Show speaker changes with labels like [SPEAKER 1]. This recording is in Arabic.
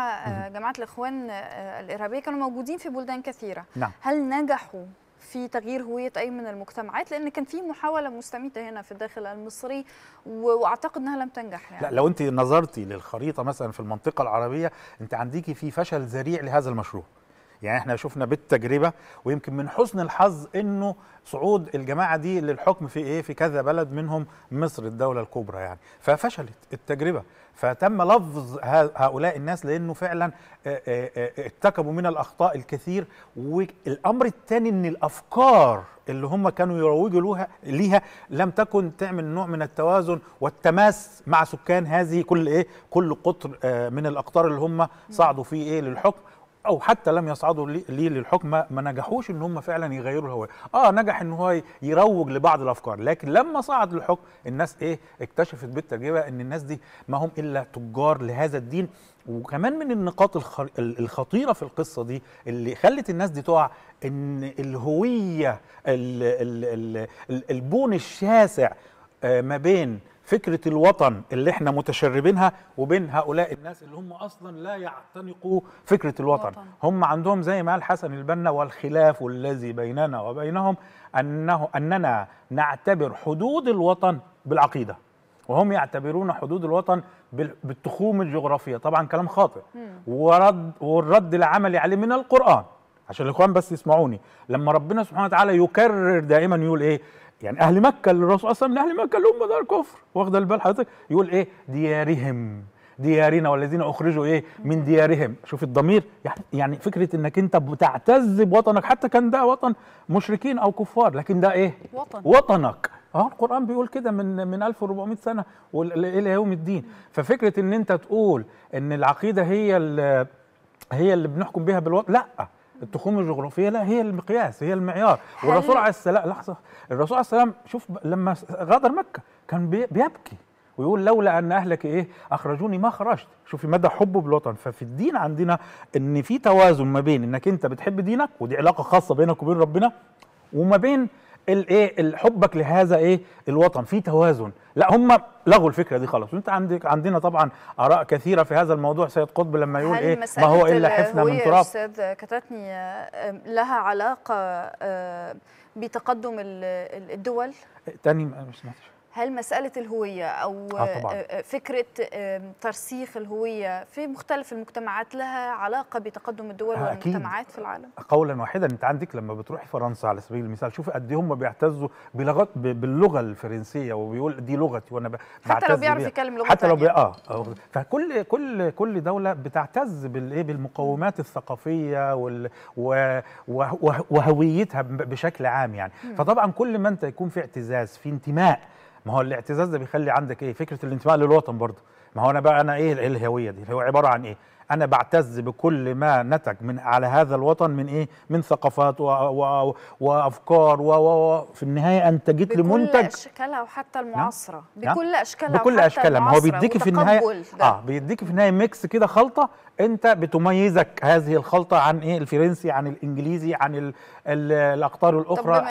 [SPEAKER 1] آه، جماعة الإخوان آه، الإرهابية كانوا موجودين في بلدان كثيرة نعم. هل نجحوا في تغيير هوية أي من المجتمعات لأن كان في محاولة مستميتة هنا في الداخل المصري وأعتقد أنها لم تنجح يعني. لا
[SPEAKER 2] لو أنت نظرتي للخريطة مثلا في المنطقة العربية أنت عندك في فشل ذريع لهذا المشروع يعني احنا شفنا بالتجربه ويمكن من حسن الحظ انه صعود الجماعه دي للحكم في ايه في كذا بلد منهم مصر الدوله الكبرى يعني ففشلت التجربه فتم لفظ هؤلاء الناس لانه فعلا ارتكبوا من الاخطاء الكثير والامر الثاني ان الافكار اللي هم كانوا يروجوا ليها لم تكن تعمل نوع من التوازن والتماس مع سكان هذه كل ايه كل قطر من الاقطار اللي هم صعدوا فيه ايه للحكم او حتى لم يصعدوا ليه للحكم ما نجحوش ان هم فعلا يغيروا الهويه اه نجح ان هو يروج لبعض الافكار لكن لما صعد للحكم الناس ايه اكتشفت بالتجربه ان الناس دي ما هم الا تجار لهذا الدين وكمان من النقاط الخطيره في القصه دي اللي خلت الناس دي تقع ان الهويه البون الشاسع آه، ما بين فكره الوطن اللي احنا متشربينها وبين هؤلاء الناس اللي هم اصلا لا يعتنقوا فكره الوطن وطن. هم عندهم زي ما قال حسن البنا والخلاف الذي بيننا وبينهم انه اننا نعتبر حدود الوطن بالعقيده وهم يعتبرون حدود الوطن بالتخوم الجغرافيه طبعا كلام خاطئ ورد والرد العملي عليه من القران عشان الاخوان بس يسمعوني لما ربنا سبحانه وتعالى يكرر دائما يقول ايه يعني اهل مكه الرسول اصلا من اهل مكه اللي هم دار كفر واخد البال حضرتك يقول ايه ديارهم ديارنا والذين اخرجوا ايه من ديارهم شوف الضمير يعني, يعني فكره انك انت بتعتز بوطنك حتى كان ده وطن مشركين او كفار لكن ده ايه وطن. وطنك اه القران بيقول كده من من 1400 سنه الى يوم الدين ففكره ان انت تقول ان العقيده هي هي اللي بنحكم بها بالوطن لا التخوم الجغرافيه لا هي المقياس هي المعيار والرسول عليه السلام لحظه الرسول عليه السلام شوف لما غادر مكه كان بيبكي ويقول لولا ان اهلك ايه اخرجوني ما خرجت شوفي مدى حبه بالوطن ففي الدين عندنا ان في توازن ما بين انك انت بتحب دينك ودي علاقه خاصه بينك وبين ربنا وما بين الايه حبك لهذا ايه الوطن في توازن لا هم لغوا الفكره دي خلاص وانت عندك عندنا طبعا اراء كثيره في هذا الموضوع سيد قطب لما يقول ايه ما هو الا حفنه من تراب
[SPEAKER 1] استاذ كتتني لها علاقه بتقدم الدول
[SPEAKER 2] تاني ما سمعتش
[SPEAKER 1] هل مساله الهويه او آه طبعاً. آه، آه، فكره ترسيخ الهويه في مختلف المجتمعات لها علاقه بتقدم الدول آه، والمجتمعات في العالم
[SPEAKER 2] قولا واحدا انت عندك لما بتروحي فرنسا على سبيل المثال شوف قد إيه هم بيعتزوا بلغات باللغه الفرنسيه وبيقول دي لغتي وانا حتى لو بيعرف يتكلم لغه حتى لو اه فكل كل كل دوله بتعتز بالايه بالمقومات الثقافيه وال... وهويتها بشكل عام يعني فطبعا كل ما انت يكون في اعتزاز في انتماء ما هو الاعتزاز ده بيخلي عندك ايه فكره الانتماء للوطن برضه ما هو انا بقى انا ايه الهويه دي هو عباره عن ايه انا بعتز بكل ما نتج من على هذا الوطن من ايه من ثقافات و... و... وافكار و... و... في النهايه انتجت لي منتج بكل
[SPEAKER 1] اشكالها وحتى نعم. المعاصره نعم. بكل اشكالها بكل اشكالها ما هو بيديك في النهايه ده.
[SPEAKER 2] اه بيديك في النهايه ميكس كده خلطه انت بتميزك هذه الخلطه عن ايه الفرنسي عن الانجليزي عن ال... ال... الاقطار الاخرى